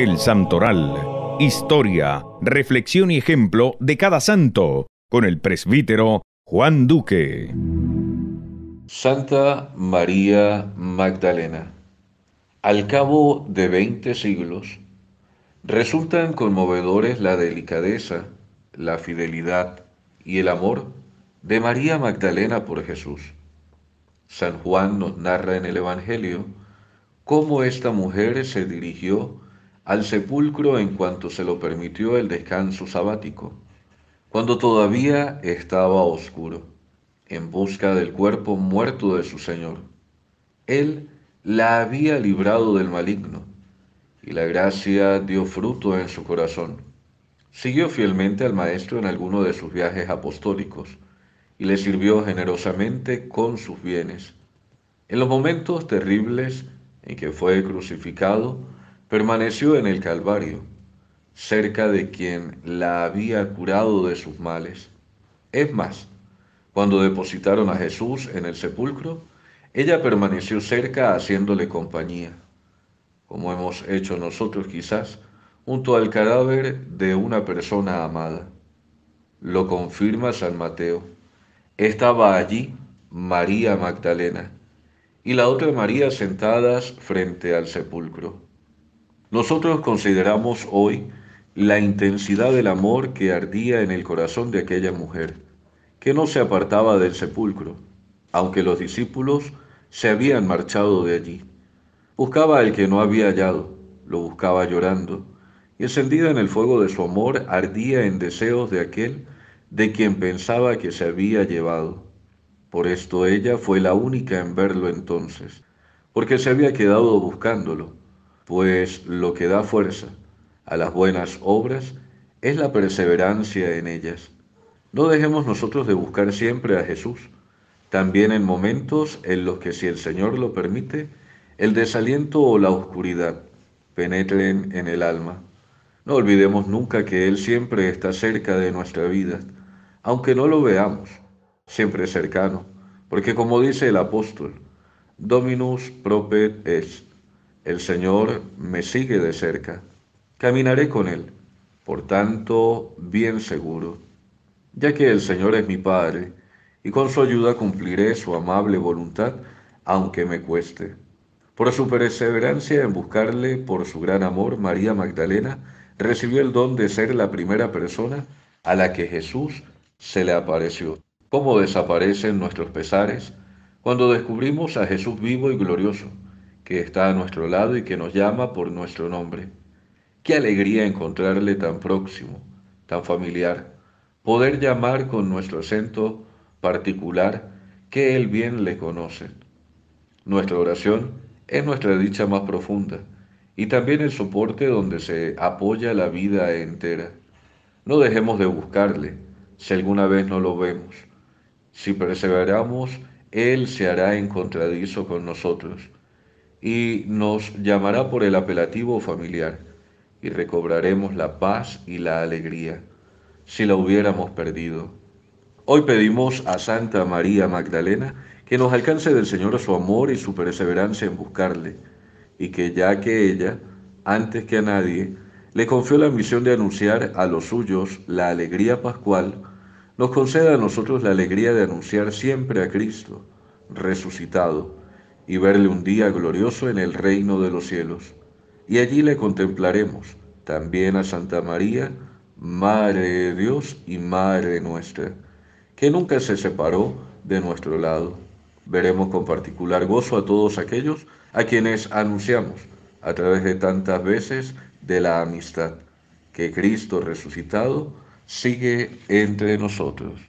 El Santoral. Historia, reflexión y ejemplo de cada santo, con el presbítero Juan Duque. Santa María Magdalena. Al cabo de 20 siglos, resultan conmovedores la delicadeza, la fidelidad y el amor de María Magdalena por Jesús. San Juan nos narra en el Evangelio cómo esta mujer se dirigió al sepulcro en cuanto se lo permitió el descanso sabático, cuando todavía estaba oscuro, en busca del cuerpo muerto de su Señor. Él la había librado del maligno, y la gracia dio fruto en su corazón. Siguió fielmente al Maestro en alguno de sus viajes apostólicos, y le sirvió generosamente con sus bienes. En los momentos terribles en que fue crucificado, Permaneció en el Calvario, cerca de quien la había curado de sus males. Es más, cuando depositaron a Jesús en el sepulcro, ella permaneció cerca haciéndole compañía, como hemos hecho nosotros quizás, junto al cadáver de una persona amada. Lo confirma San Mateo. Estaba allí María Magdalena y la otra María sentadas frente al sepulcro. Nosotros consideramos hoy la intensidad del amor que ardía en el corazón de aquella mujer, que no se apartaba del sepulcro, aunque los discípulos se habían marchado de allí. Buscaba al que no había hallado, lo buscaba llorando, y encendida en el fuego de su amor, ardía en deseos de aquel de quien pensaba que se había llevado. Por esto ella fue la única en verlo entonces, porque se había quedado buscándolo pues lo que da fuerza a las buenas obras es la perseverancia en ellas. No dejemos nosotros de buscar siempre a Jesús, también en momentos en los que, si el Señor lo permite, el desaliento o la oscuridad penetren en el alma. No olvidemos nunca que Él siempre está cerca de nuestra vida, aunque no lo veamos, siempre cercano, porque como dice el apóstol, Dominus propet est, el Señor me sigue de cerca, caminaré con Él, por tanto, bien seguro, ya que el Señor es mi Padre, y con su ayuda cumpliré su amable voluntad, aunque me cueste. Por su perseverancia en buscarle, por su gran amor, María Magdalena recibió el don de ser la primera persona a la que Jesús se le apareció. ¿Cómo desaparecen nuestros pesares cuando descubrimos a Jesús vivo y glorioso? que está a nuestro lado y que nos llama por nuestro nombre. Qué alegría encontrarle tan próximo, tan familiar, poder llamar con nuestro acento particular que él bien le conoce. Nuestra oración es nuestra dicha más profunda y también el soporte donde se apoya la vida entera. No dejemos de buscarle si alguna vez no lo vemos. Si perseveramos, Él se hará encontradizo con nosotros y nos llamará por el apelativo familiar y recobraremos la paz y la alegría si la hubiéramos perdido. Hoy pedimos a Santa María Magdalena que nos alcance del Señor su amor y su perseverancia en buscarle, y que ya que ella, antes que a nadie, le confió la misión de anunciar a los suyos la alegría pascual, nos conceda a nosotros la alegría de anunciar siempre a Cristo, resucitado, y verle un día glorioso en el reino de los cielos. Y allí le contemplaremos también a Santa María, Madre de Dios y Madre nuestra, que nunca se separó de nuestro lado. Veremos con particular gozo a todos aquellos a quienes anunciamos a través de tantas veces de la amistad que Cristo resucitado sigue entre nosotros.